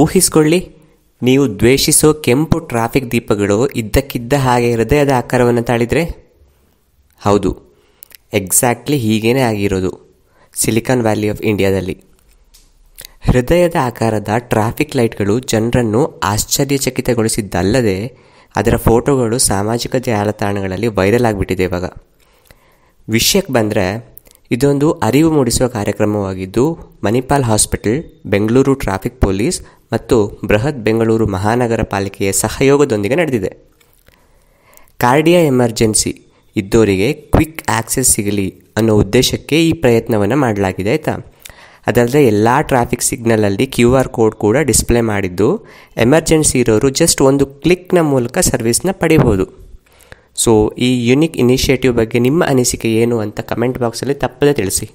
ಊಹಿಸ್ಕೊಳ್ಳಿ ನೀವು ದ್ವೇಷಿಸೋ ಕೆಂಪು ಟ್ರಾಫಿಕ್ ದೀಪಗಳು ಇದ್ದಕ್ಕಿದ್ದ ಹಾಗೆ ಹೃದಯದ ಆಕಾರವನ್ನು ತಾಳಿದರೆ ಹೌದು ಎಕ್ಸಾಕ್ಟ್ಲಿ ಹೀಗೇನೆ ಆಗಿರೋದು ಸಿಲಿಕಾನ್ ವ್ಯಾಲಿ ಆಫ್ ಇಂಡಿಯಾದಲ್ಲಿ ಹೃದಯದ ಆಕಾರದ ಟ್ರಾಫಿಕ್ ಲೈಟ್ಗಳು ಜನರನ್ನು ಆಶ್ಚರ್ಯಚಕಿತಗೊಳಿಸಿದ್ದಲ್ಲದೆ ಅದರ ಫೋಟೋಗಳು ಸಾಮಾಜಿಕ ಜಾಲತಾಣಗಳಲ್ಲಿ ವೈರಲ್ ಆಗಿಬಿಟ್ಟಿದೆ ಇವಾಗ ವಿಷಯಕ್ಕೆ ಬಂದರೆ ಇದೊಂದು ಅರಿವು ಮೂಡಿಸುವ ಕಾರ್ಯಕ್ರಮವಾಗಿದ್ದು Manipal hospital Bengaluru traffic police ಮತ್ತು ಬೃಹತ್ ಬೆಂಗಳೂರು ಮಹಾನಗರ ಪಾಲಿಕೆಯ ಸಹಯೋಗದೊಂದಿಗೆ ನಡೆದಿದೆ ಕಾರ್ಡಿಯಾ ಎಮರ್ಜೆನ್ಸಿ ಇದ್ದವರಿಗೆ ಕ್ವಿಕ್ ಆಕ್ಸೆಸ್ ಸಿಗಲಿ ಅನ್ನೋ ಉದ್ದೇಶಕ್ಕೆ ಈ ಪ್ರಯತ್ನವನ್ನು ಮಾಡಲಾಗಿದೆ ಆಯಿತಾ ಅದಲ್ಲದೆ ಎಲ್ಲ ಟ್ರಾಫಿಕ್ ಸಿಗ್ನಲಲ್ಲಿ ಕ್ಯೂ ಆರ್ ಕೋಡ್ ಕೂಡ ಡಿಸ್ಪ್ಲೇ ಮಾಡಿದ್ದು ಎಮರ್ಜೆನ್ಸಿ ಇರೋರು ಜಸ್ಟ್ ಒಂದು ಕ್ಲಿಕ್ನ ಮೂಲಕ ಸರ್ವಿಸ್ನ ಪಡೆಯಬಹುದು ಸೊ ಈ ಯುನಿಕ್ ಇನಿಷಿಯೇಟಿವ್ ಬಗ್ಗೆ ನಿಮ್ಮ ಅನಿಸಿಕೆ ಏನು ಅಂತ ಕಮೆಂಟ್ ಬಾಕ್ಸಲ್ಲಿ ತಪ್ಪದೇ ತಿಳಿಸಿ